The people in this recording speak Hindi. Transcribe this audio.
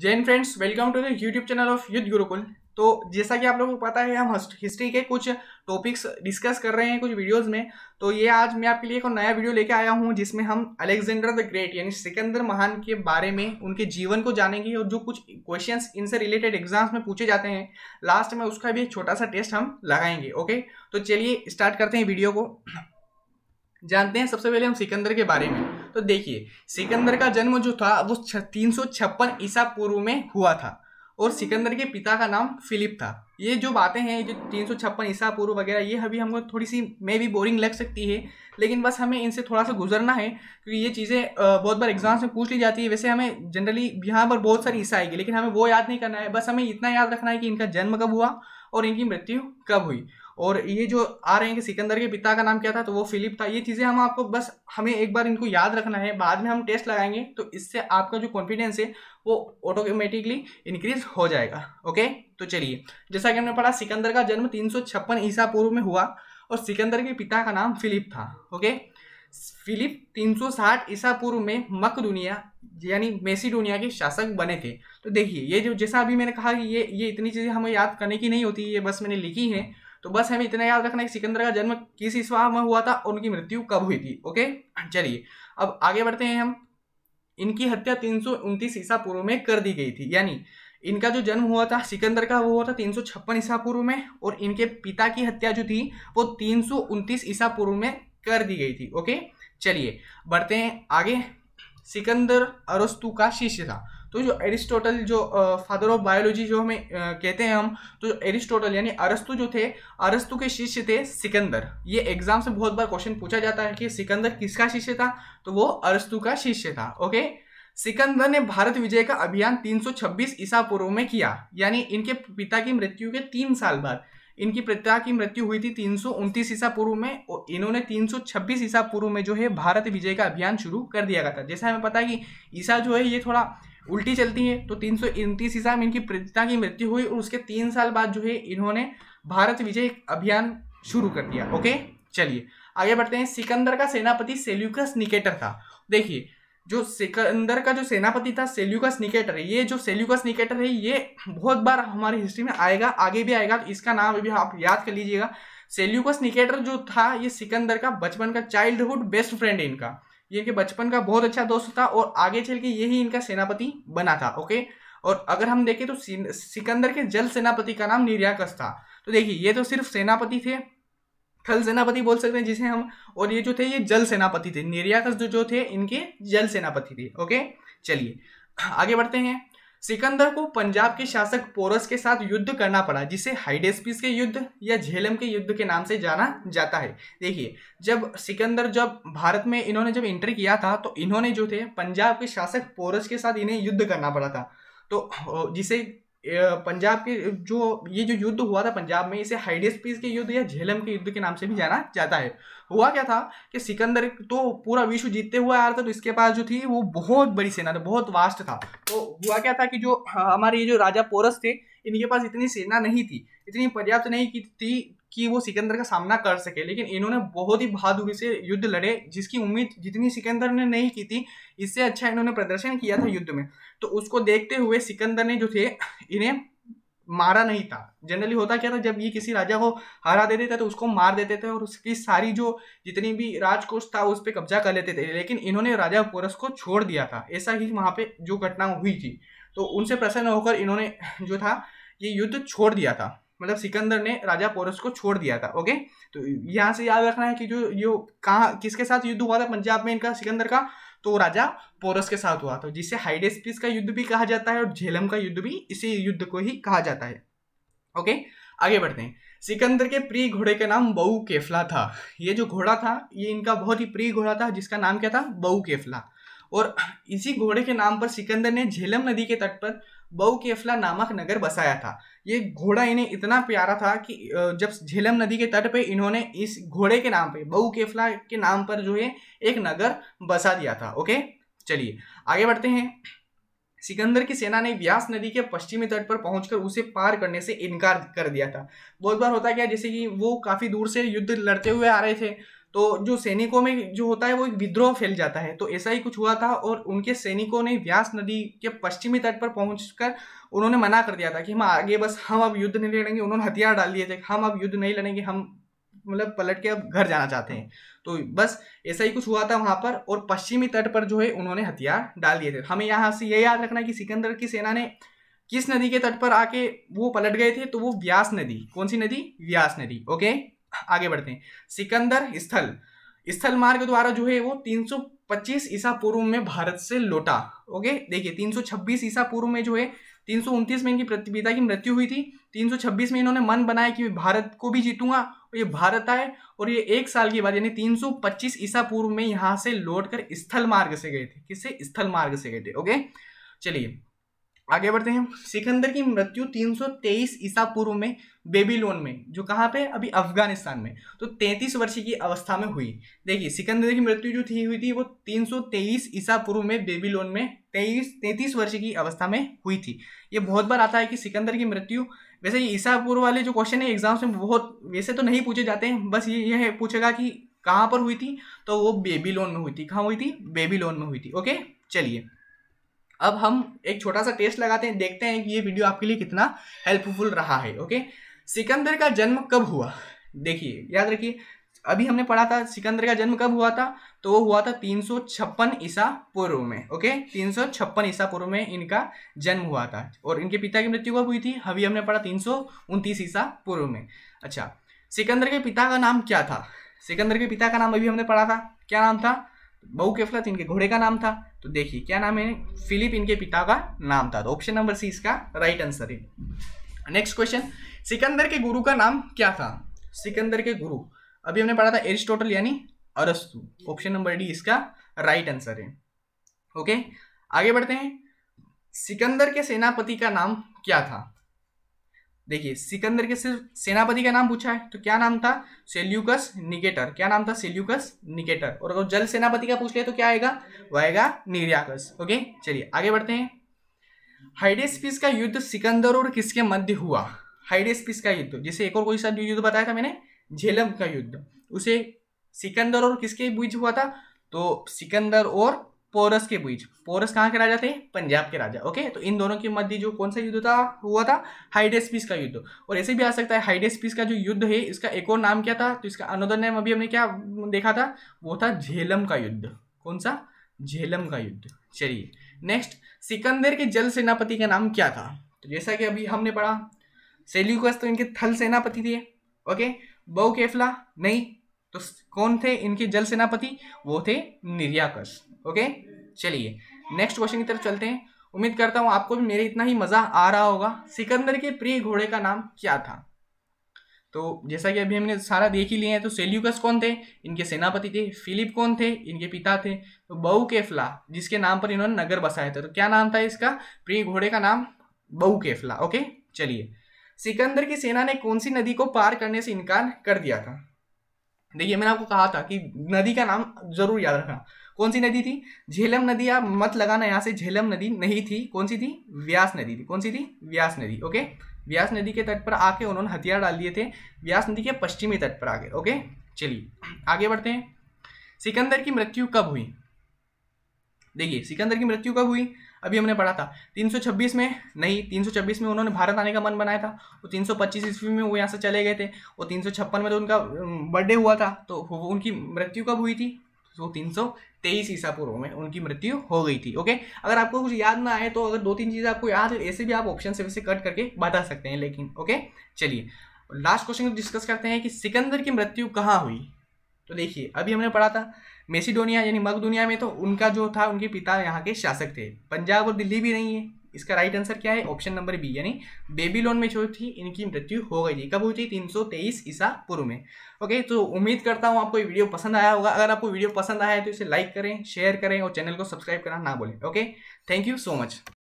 Jain friends welcome to the YouTube channel of Yuddh Gurukul तो जैसा कि आप लोगों को पता है हम हिस्ट्री के कुछ टॉपिक्स डिस्कस कर रहे हैं कुछ वीडियोस में तो ये आज मैं आपके लिए एक नया वीडियो लेके आया हूँ जिसमें हम अलेक्जेंडर द ग्रेट यानी सिकंदर महान के बारे में उनके जीवन को जानेंगे और जो कुछ क्वेश्चंस इनसे रिलेटेड एग्जाम्स में पूछे जाते हैं लास्ट में उसका भी एक छोटा सा टेस्ट हम लगाएंगे ओके तो चलिए स्टार्ट करते हैं वीडियो को जानते हैं सबसे पहले हम सिकंदर के बारे में तो देखिए सिकंदर का जन्म जो था वो तीन सौ छप्पन ईसा पूर्व में हुआ था और सिकंदर के पिता का नाम फिलिप था ये जो बातें हैं जो तीन सौ छप्पन ईसा पूर्व वगैरह ये अभी हमको थोड़ी सी मे भी बोरिंग लग सकती है लेकिन बस हमें इनसे थोड़ा सा गुजरना है क्योंकि ये चीज़ें बहुत बार एग्जाम्स में पूछ ली जाती है वैसे हमें जनरली यहाँ पर बहुत सारी ईसा आएगी लेकिन हमें वो याद नहीं करना है बस हमें इतना याद रखना है कि इनका जन्म कब हुआ और इनकी मृत्यु कब हुई और ये जो आ रहे हैं कि सिकंदर के पिता का नाम क्या था तो वो फिलिप था ये चीज़ें हम आपको बस हमें एक बार इनको याद रखना है बाद में हम टेस्ट लगाएंगे तो इससे आपका जो कॉन्फिडेंस है वो ऑटोमेटिकली इंक्रीज हो जाएगा ओके तो चलिए जैसा कि हमने पढ़ा सिकंदर का जन्म तीन ईसा पूर्व में हुआ और सिकंदर के पिता का नाम फिलिप था ओके फिलिप 360 ईसा पूर्व में मक दुनिया यानी दुनिया के शासक बने थे तो देखिए ये जो जैसा अभी मैंने कहा कि ये ये इतनी चीज़ें हमें याद करने की नहीं होती ये बस मैंने लिखी है तो बस हमें इतना याद रखना है सिकंदर का जन्म किस ईस्वा में हुआ था और उनकी मृत्यु कब हुई थी ओके चलिए अब आगे बढ़ते हैं हम इनकी हत्या तीन सौ उनतीस ईसा पूर्व में कर दी गई थी यानी इनका जो जन्म हुआ था सिकंदर का वो हुआ था तीन सौ छप्पन ईसा पूर्व में और इनके पिता की हत्या जो थी वो तीन सौ उनतीस ईसा पूर्व में कर दी गई थी ओके चलिए बढ़ते हैं आगे सिकंदर अरस्तु का शिष्य था तो जो एरिस्टोटल जो फादर ऑफ बायोलॉजी जो हमें कहते हैं हम तो एरिस्टोटल यानी अरस्तु जो थे अरस्तु के शिष्य थे सिकंदर ये एग्जाम से बहुत बार क्वेश्चन पूछा जाता है कि सिकंदर किसका शिष्य था तो वो अरस्तु का शिष्य था ओके सिकंदर ने भारत विजय का अभियान 326 ईसा पूर्व में किया यानी इनके पिता की मृत्यु के तीन साल बाद इनकी पिता की मृत्यु हुई थी तीन ईसा पूर्व में और इन्होंने 326 ईसा पूर्व में जो है भारत विजय का अभियान शुरू कर दिया गया था जैसा हमें पता है कि ईसा जो है ये थोड़ा उल्टी चलती हैं तो तीन सौ इनतीस ईसा में इनकी पिता की मृत्यु हुई और उसके तीन साल बाद जो है इन्होंने भारत विजय अभियान शुरू कर दिया ओके चलिए आगे बढ़ते हैं सिकंदर का सेनापति सेल्यूकस निकेटर था देखिए जो सिकंदर का जो सेनापति था सेल्यूकस निकेटर ये जो सेल्यूकस निकेटर है ये बहुत बार हमारी हिस्ट्री में आएगा आगे भी आएगा तो इसका नाम भी आप याद कर लीजिएगा सेल्यूकस निकेटर जो था ये सिकंदर का बचपन का चाइल्डहुड बेस्ट फ्रेंड है इनका ये इनके बचपन का बहुत अच्छा दोस्त था और आगे चल के यही इनका सेनापति बना था ओके और अगर हम देखें तो सिकंदर के जल सेनापति का नाम निर्याकस था तो देखिए ये तो सिर्फ सेनापति थे थल सेनापति बोल सकते हैं जिसे हम और ये जो थे ये जल सेनापति थे निर्याकस जो जो थे इनके जल सेनापति थे ओके चलिए आगे बढ़ते हैं सिकंदर को पंजाब के शासक पोरस के साथ युद्ध करना पड़ा जिसे हाइडेस्पिस के युद्ध या झेलम के युद्ध के नाम से जाना जाता है देखिए जब सिकंदर जब भारत में इन्होंने जब एंट्री किया था तो इन्होंने जो थे पंजाब के शासक पोरस के साथ इन्हें युद्ध करना पड़ा था तो जिसे पंजाब के जो ये जो युद्ध हुआ था पंजाब में इसे हाइडेस पीस के युद्ध या झेलम के युद्ध के नाम से भी जाना जाता है हुआ क्या था कि सिकंदर तो पूरा विश्व जीतते हुए आ रहा था तो इसके पास जो थी वो बहुत बड़ी सेना था बहुत वास्ट था तो हुआ क्या था कि जो हाँ, हमारे ये जो राजा पोरस थे इनके पास इतनी सेना नहीं थी इतनी पर्याप्त नहीं की थी कि वो सिकंदर का सामना कर सके लेकिन इन्होंने बहुत ही बहादुरी से युद्ध लड़े जिसकी उम्मीद जितनी सिकंदर ने नहीं की थी इससे अच्छा इन्होंने प्रदर्शन किया था युद्ध में तो उसको देखते हुए सिकंदर ने जो थे इन्हें मारा नहीं था जनरली होता क्या था जब ये किसी राजा को हरा दे थे तो उसको मार देते थे और उसकी सारी जो जितनी भी राजकोष था उस पर कब्जा कर लेते थे लेकिन इन्होंने राजा पोरस को छोड़ दिया था ऐसा ही वहाँ पे जो घटना हुई थी तो उनसे प्रसन्न होकर इन्होंने जो था ये युद्ध छोड़ दिया था मतलब सिकंदर ने राजा पोरस को छोड़ दिया था ओके तो यहाँ से याद रखना है कि जो ये कहाँ किसके साथ युद्ध हुआ था पंजाब में इनका सिकंदर का तो राजा पोरस के साथ हुआ था जिसे हाइडेस्पिस का युद्ध भी कहा जाता है और झेलम का युद्ध भी इसी युद्ध को ही कहा जाता है ओके आगे बढ़ते हैं सिकंदर के प्रिय घोड़े का नाम बऊ केफला था ये जो घोड़ा था ये इनका बहुत ही प्रिय घोड़ा था जिसका नाम क्या था बऊ केफला और इसी घोड़े के नाम पर सिकंदर ने झेलम नदी के तट पर बऊ केफला नामक नगर बसाया था ये घोड़ा इन्हें इतना प्यारा था कि जब झेलम नदी के तट पे इन्होंने इस घोड़े के नाम पे बहु केफला के नाम पर जो है एक नगर बसा दिया था ओके चलिए आगे बढ़ते हैं सिकंदर की सेना ने व्यास नदी के पश्चिमी तट पर पहुंचकर उसे पार करने से इनकार कर दिया था बहुत बार होता क्या जैसे कि वो काफ़ी दूर से युद्ध लड़ते हुए आ रहे थे तो जो सैनिकों में जो होता है वो एक विद्रोह फैल जाता है तो ऐसा ही कुछ हुआ था और उनके सैनिकों ने व्यास नदी के पश्चिमी तट पर पहुंचकर उन्होंने मना कर दिया था कि हम आगे बस हम अब युद्ध नहीं लड़ेंगे उन्होंने हथियार डाल दिए थे हम अब युद्ध नहीं लड़ेंगे हम मतलब पलट के अब घर जाना चाहते हैं तो बस ऐसा ही कुछ हुआ था वहाँ पर और पश्चिमी तट पर जो है उन्होंने हथियार डाल दिए थे हमें यहाँ से ये याद रखना कि सिकंदर की सेना ने किस नदी के तट पर आके वो पलट गए थे तो वो व्यास नदी कौन सी नदी व्यास नदी ओके आगे बढ़ते हैं सिकंदर स्थल स्थल मार्ग द्वारा जो है वो 325 ईसा पूर्व में भारत से लौटा ओके देखिए 326 ईसा पूर्व में जो है तीन में इनकी पिता की मृत्यु हुई थी 326 में इन्होंने मन बनाया कि भारत को भी जीतूंगा और ये भारत आए और ये एक साल के बाद यानी 325 ईसा पूर्व में यहाँ से लौटकर स्थल मार्ग से गए थे किससे स्थल मार्ग से गए थे ओके चलिए आगे बढ़ते हैं सिकंदर की मृत्यु 323 ईसा पूर्व में बेबीलोन में जो कहाँ पे अभी अफगानिस्तान में तो 33 वर्ष की अवस्था में हुई देखिए सिकंदर की मृत्यु जो थी हुई थी वो 323 ईसा पूर्व में बेबीलोन में तेईस तैंतीस वर्ष की अवस्था में हुई थी ये बहुत बार आता है कि सिकंदर की मृत्यु वैसे ये ईसा पूर्व वाले जो क्वेश्चन है एग्जाम्स में बहुत वैसे तो नहीं पूछे जाते हैं बस ये है पूछेगा कि कहाँ पर हुई थी तो वो बेबी में हुई थी कहाँ हुई थी बेबी में हुई थी ओके चलिए अब हम एक छोटा सा टेस्ट लगाते हैं देखते हैं कि ये वीडियो आपके लिए कितना हेल्पफुल रहा है ओके सिकंदर का जन्म कब हुआ देखिए याद रखिए अभी हमने पढ़ा था सिकंदर का जन्म कब हुआ था तो वो हुआ था तीन सौ छप्पन ईसा पूर्व में ओके तीन सौ छप्पन ईसा पूर्व में इनका जन्म हुआ था और इनके पिता की मृत्यु कब हुई थी अभी हमने पढ़ा तीन सौ उनतीस ईसा पूर्व में अच्छा सिकंदर के पिता का नाम क्या था सिकंदर के पिता का नाम अभी हमने पढ़ा था क्या नाम था बहु केफलत इनके घोड़े का नाम था तो देखिए क्या नाम है फिलिप इनके पिता का नाम था तो ऑप्शन नंबर सी इसका राइट आंसर है नेक्स्ट क्वेश्चन सिकंदर के गुरु का नाम क्या था सिकंदर के गुरु अभी हमने पढ़ा था एरिस्टोटल यानी अरस्तु ऑप्शन नंबर डी इसका राइट आंसर है ओके आगे बढ़ते हैं सिकंदर के सेनापति का नाम क्या था देखिए सिकंदर के सिर्फ सेनापति का नाम पूछा है तो क्या नाम था सेल्यूकस निकेटर क्या नाम था सेल्यूकस निकेटर और अगर जल सेनापति का पूछ ले तो क्या आएगा वह आएगा निर्याकस ओके चलिए आगे बढ़ते हैं हाइडेस्पिस का युद्ध सिकंदर और किसके मध्य हुआ हाइडेस्पिस का युद्ध जिसे एक और कोई सा युद्ध बताया था मैंने झेलम का युद्ध उसे सिकंदर और किसके बीच हुआ था तो सिकंदर और पोरस के बीच पोरस कहाँ के राजा थे पंजाब के राजा ओके तो इन दोनों के मध्य जो कौन सा युद्ध था हुआ था हाइडेस पीस का युद्ध और ऐसे भी आ सकता है हाइडेस पीस का जो युद्ध है इसका एक और नाम क्या था तो इसका अनोदर नाम अभी हमने क्या देखा था वो था झेलम का युद्ध कौन सा झेलम का युद्ध चलिए नेक्स्ट सिकंदर के जल सेनापति का नाम क्या था तो जैसा कि अभी हमने पढ़ा सेल्यूकस तो इनके थल सेनापति थे ओके बहु केफला नहीं तो कौन थे इनके जल सेनापति वो थे निर्याकस ओके चलिए नेक्स्ट क्वेश्चन की तरफ चलते हैं उम्मीद करता हूँ आपको भी मेरे इतना ही मजा आ रहा होगा सिकंदर के प्रिय घोड़े का नाम क्या था तो जैसा कि अभी हमने सारा देख ही लिए हैं तो सेल्यूकस कौन थे इनके सेनापति थे फिलिप कौन थे इनके पिता थे तो बहु केफला जिसके नाम पर इन्होंने नगर बसाया था तो क्या नाम था इसका प्रिय घोड़े का नाम बहु केफला ओके चलिए सिकंदर की सेना ने कौन सी नदी को पार करने से इनकार कर दिया था देखिए मैंने आपको कहा था कि नदी का नाम जरूर याद रखना कौन सी नदी थी झेलम नदी आप मत लगाना यहाँ से झेलम नदी नहीं थी कौन सी थी व्यास नदी थी कौन सी थी व्यास नदी ओके व्यास नदी के तट पर आके उन्होंने हथियार डाल दिए थे व्यास नदी के पश्चिमी तट पर आके ओके चलिए आगे बढ़ते हैं सिकंदर की मृत्यु कब हुई देखिए सिकंदर की मृत्यु कब हुई अभी हमने पढ़ा था 326 में नहीं 326 में उन्होंने भारत आने का मन बनाया था वो 325 ईस्वी में वो यहाँ से चले गए थे और 356 में तो उनका बर्थडे हुआ था तो उनकी मृत्यु कब हुई थी तो तीन सौ तेईस ईसा पूर्व में उनकी मृत्यु हो गई थी ओके अगर आपको कुछ याद ना आए तो अगर दो तीन चीज़ें आपको याद है ऐसे भी आप ऑप्शन से वैसे कट करके बता सकते हैं लेकिन ओके चलिए लास्ट क्वेश्चन डिस्कस करते हैं कि सिकंदर की मृत्यु कहाँ हुई तो देखिए अभी हमने पढ़ा था मेसिडोनिया यानी मग दुनिया में तो उनका जो था उनके पिता यहाँ के शासक थे पंजाब और दिल्ली भी नहीं है इसका राइट आंसर क्या है ऑप्शन नंबर बी यानी बेबीलोन में जो थी इनकी मृत्यु हो गई थी कब हुई थी 323 ईसा पूर्व में ओके तो उम्मीद करता हूँ आपको ये वीडियो पसंद आया होगा अगर आपको वीडियो पसंद आया है तो इसे लाइक करें शेयर करें और चैनल को सब्सक्राइब करना ना बोले okay thank you so much